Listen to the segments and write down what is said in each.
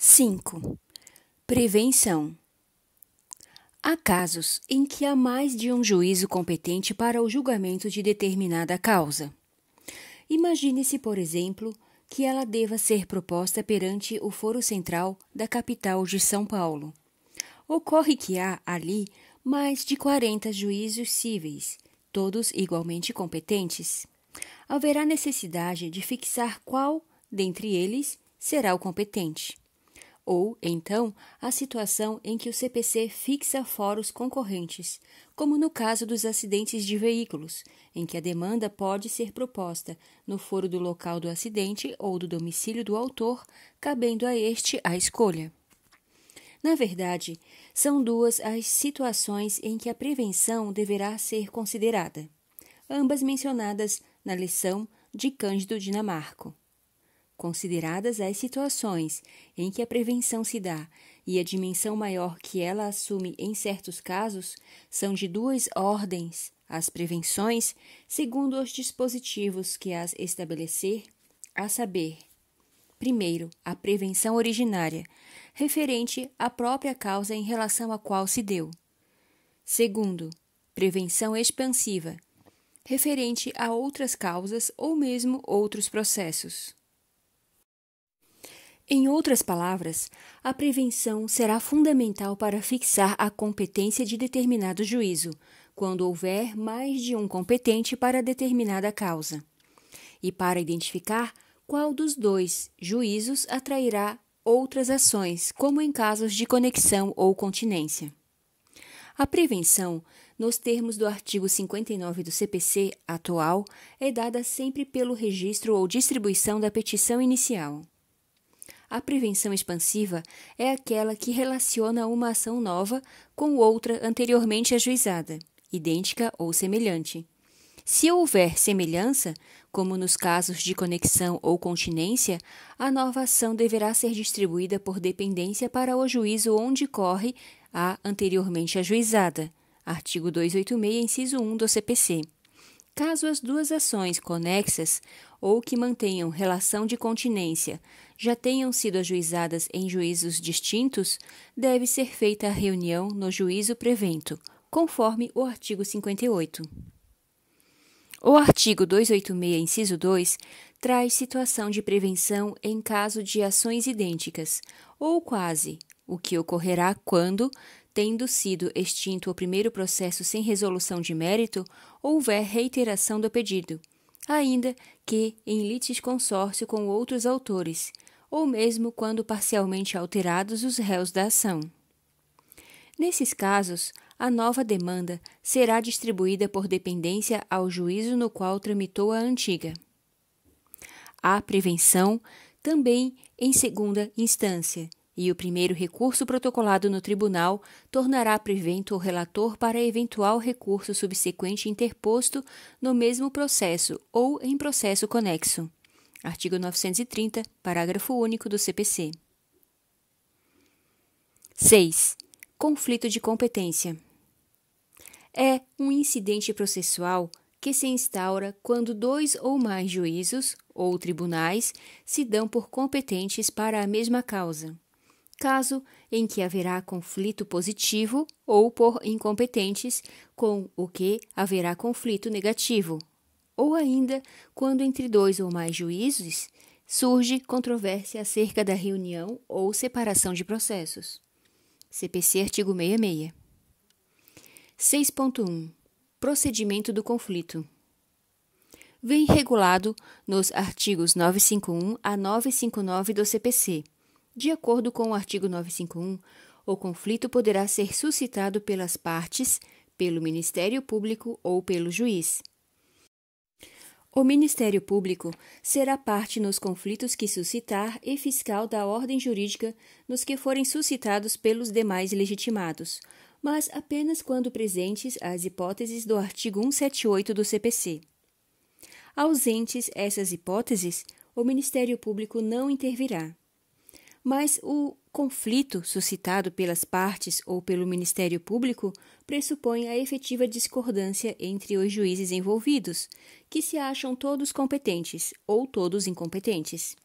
5. Prevenção. Há casos em que há mais de um juízo competente para o julgamento de determinada causa. Imagine-se, por exemplo, que ela deva ser proposta perante o Foro Central da capital de São Paulo. Ocorre que há ali mais de 40 juízos cíveis, todos igualmente competentes. Haverá necessidade de fixar qual, dentre eles, será o competente ou, então, a situação em que o CPC fixa foros concorrentes, como no caso dos acidentes de veículos, em que a demanda pode ser proposta no foro do local do acidente ou do domicílio do autor, cabendo a este a escolha. Na verdade, são duas as situações em que a prevenção deverá ser considerada, ambas mencionadas na lição de Cândido Dinamarco consideradas as situações em que a prevenção se dá e a dimensão maior que ela assume em certos casos, são de duas ordens as prevenções, segundo os dispositivos que as estabelecer, a saber: primeiro, a prevenção originária, referente à própria causa em relação à qual se deu. Segundo, prevenção expansiva, referente a outras causas ou mesmo outros processos. Em outras palavras, a prevenção será fundamental para fixar a competência de determinado juízo, quando houver mais de um competente para determinada causa, e para identificar qual dos dois juízos atrairá outras ações, como em casos de conexão ou continência. A prevenção, nos termos do artigo 59 do CPC atual, é dada sempre pelo registro ou distribuição da petição inicial. A prevenção expansiva é aquela que relaciona uma ação nova com outra anteriormente ajuizada, idêntica ou semelhante. Se houver semelhança, como nos casos de conexão ou continência, a nova ação deverá ser distribuída por dependência para o juízo onde corre a anteriormente ajuizada. Artigo 286, inciso 1 do CPC. Caso as duas ações conexas ou que mantenham relação de continência já tenham sido ajuizadas em juízos distintos, deve ser feita a reunião no juízo prevento, conforme o artigo 58. O artigo 286, inciso 2, traz situação de prevenção em caso de ações idênticas, ou quase, o que ocorrerá quando, tendo sido extinto o primeiro processo sem resolução de mérito, houver reiteração do pedido, ainda que em litis consórcio com outros autores, ou mesmo quando parcialmente alterados os réus da ação. Nesses casos, a nova demanda será distribuída por dependência ao juízo no qual tramitou a antiga. Há prevenção também em segunda instância, e o primeiro recurso protocolado no tribunal tornará prevento o relator para eventual recurso subsequente interposto no mesmo processo ou em processo conexo. Artigo 930, parágrafo único do CPC. 6. Conflito de competência. É um incidente processual que se instaura quando dois ou mais juízos ou tribunais se dão por competentes para a mesma causa, caso em que haverá conflito positivo ou por incompetentes, com o que haverá conflito negativo, ou ainda quando entre dois ou mais juízes surge controvérsia acerca da reunião ou separação de processos. CPC artigo 66. 6.1 Procedimento do conflito. Vem regulado nos artigos 951 a 959 do CPC. De acordo com o artigo 951, o conflito poderá ser suscitado pelas partes, pelo Ministério Público ou pelo juiz. O Ministério Público será parte nos conflitos que suscitar e fiscal da ordem jurídica nos que forem suscitados pelos demais legitimados, mas apenas quando presentes as hipóteses do artigo 178 do CPC. Ausentes essas hipóteses, o Ministério Público não intervirá mas o conflito suscitado pelas partes ou pelo Ministério Público pressupõe a efetiva discordância entre os juízes envolvidos, que se acham todos competentes ou todos incompetentes.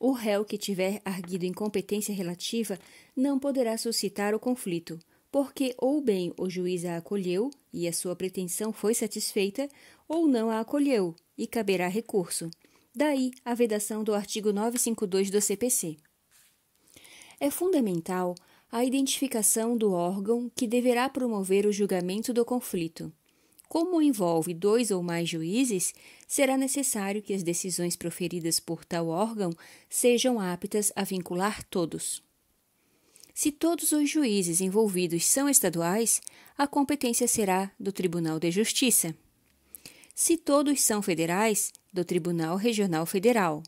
O réu que tiver arguido incompetência relativa não poderá suscitar o conflito, porque ou bem o juiz a acolheu e a sua pretensão foi satisfeita, ou não a acolheu e caberá recurso. Daí a vedação do artigo 952 do CPC é fundamental a identificação do órgão que deverá promover o julgamento do conflito. Como envolve dois ou mais juízes, será necessário que as decisões proferidas por tal órgão sejam aptas a vincular todos. Se todos os juízes envolvidos são estaduais, a competência será do Tribunal de Justiça. Se todos são federais, do Tribunal Regional Federal.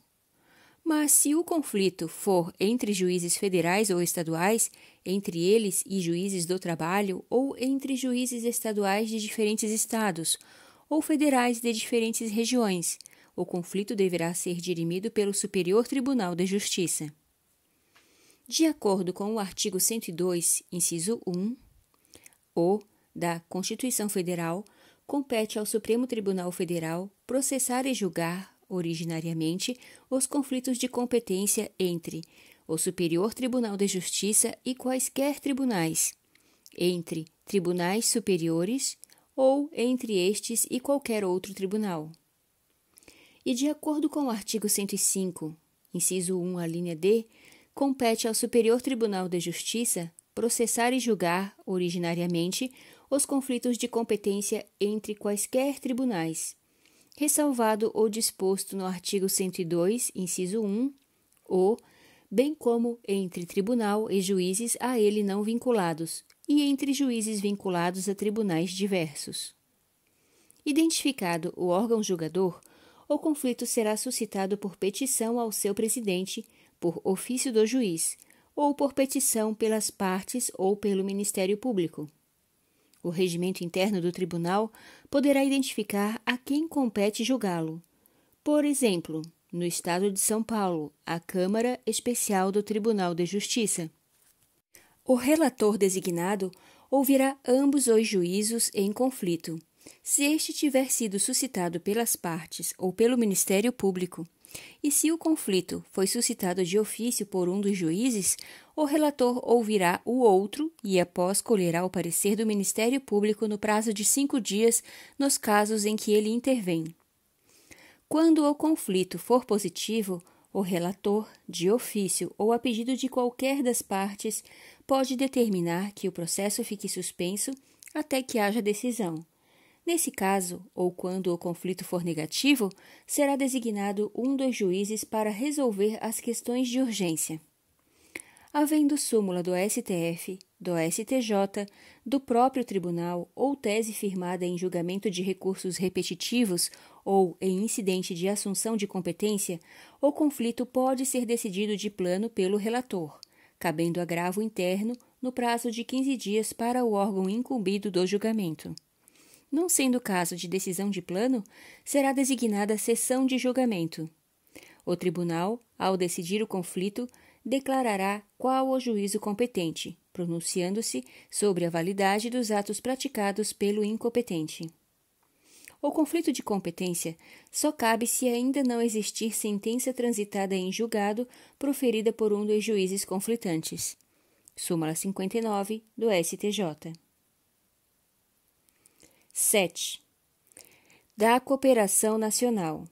Mas se o conflito for entre juízes federais ou estaduais, entre eles e juízes do trabalho, ou entre juízes estaduais de diferentes estados, ou federais de diferentes regiões, o conflito deverá ser dirimido pelo Superior Tribunal de Justiça. De acordo com o artigo 102, inciso 1, o da Constituição Federal, compete ao Supremo Tribunal Federal processar e julgar originariamente, os conflitos de competência entre o Superior Tribunal de Justiça e quaisquer tribunais, entre tribunais superiores ou entre estes e qualquer outro tribunal. E de acordo com o artigo 105, inciso 1, a linha D, compete ao Superior Tribunal de Justiça processar e julgar, originariamente, os conflitos de competência entre quaisquer tribunais, ressalvado ou disposto no artigo 102, inciso 1, ou, bem como entre tribunal e juízes a ele não vinculados, e entre juízes vinculados a tribunais diversos. Identificado o órgão julgador, o conflito será suscitado por petição ao seu presidente, por ofício do juiz, ou por petição pelas partes ou pelo Ministério Público. O regimento interno do tribunal poderá identificar a quem compete julgá-lo. Por exemplo, no estado de São Paulo, a Câmara Especial do Tribunal de Justiça. O relator designado ouvirá ambos os juízos em conflito, se este tiver sido suscitado pelas partes ou pelo Ministério Público e se o conflito foi suscitado de ofício por um dos juízes, o relator ouvirá o outro e, após, colherá o parecer do Ministério Público no prazo de cinco dias nos casos em que ele intervém. Quando o conflito for positivo, o relator, de ofício ou a pedido de qualquer das partes, pode determinar que o processo fique suspenso até que haja decisão. Nesse caso, ou quando o conflito for negativo, será designado um dos juízes para resolver as questões de urgência. Havendo súmula do STF, do STJ, do próprio tribunal ou tese firmada em julgamento de recursos repetitivos ou em incidente de assunção de competência, o conflito pode ser decidido de plano pelo relator, cabendo agravo interno no prazo de 15 dias para o órgão incumbido do julgamento. Não sendo caso de decisão de plano, será designada sessão de julgamento. O tribunal, ao decidir o conflito, declarará qual o juízo competente, pronunciando-se sobre a validade dos atos praticados pelo incompetente. O conflito de competência só cabe se ainda não existir sentença transitada em julgado proferida por um dos juízes conflitantes. Súmula 59 do STJ. 7. Da cooperação nacional.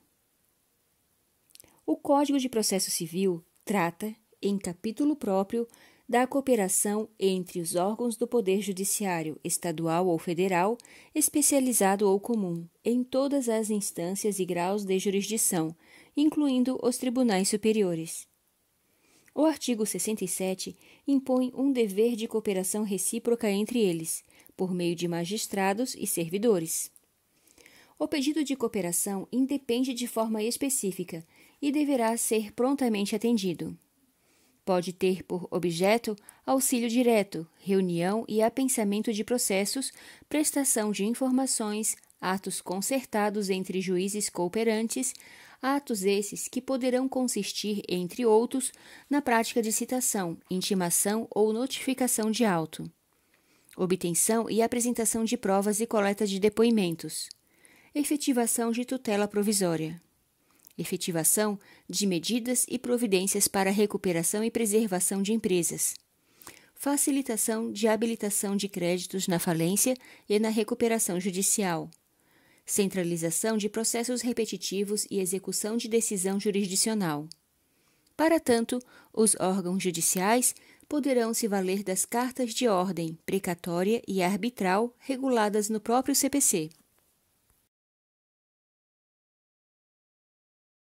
O Código de Processo Civil trata, em capítulo próprio, da cooperação entre os órgãos do Poder Judiciário, estadual ou federal, especializado ou comum, em todas as instâncias e graus de jurisdição, incluindo os tribunais superiores. O artigo 67 impõe um dever de cooperação recíproca entre eles, por meio de magistrados e servidores. O pedido de cooperação independe de forma específica e deverá ser prontamente atendido. Pode ter por objeto auxílio direto, reunião e apensamento de processos, prestação de informações, atos concertados entre juízes cooperantes, atos esses que poderão consistir, entre outros, na prática de citação, intimação ou notificação de auto obtenção e apresentação de provas e coleta de depoimentos, efetivação de tutela provisória, efetivação de medidas e providências para recuperação e preservação de empresas, facilitação de habilitação de créditos na falência e na recuperação judicial, centralização de processos repetitivos e execução de decisão jurisdicional. Para tanto, os órgãos judiciais poderão se valer das cartas de ordem precatória e arbitral reguladas no próprio CPC.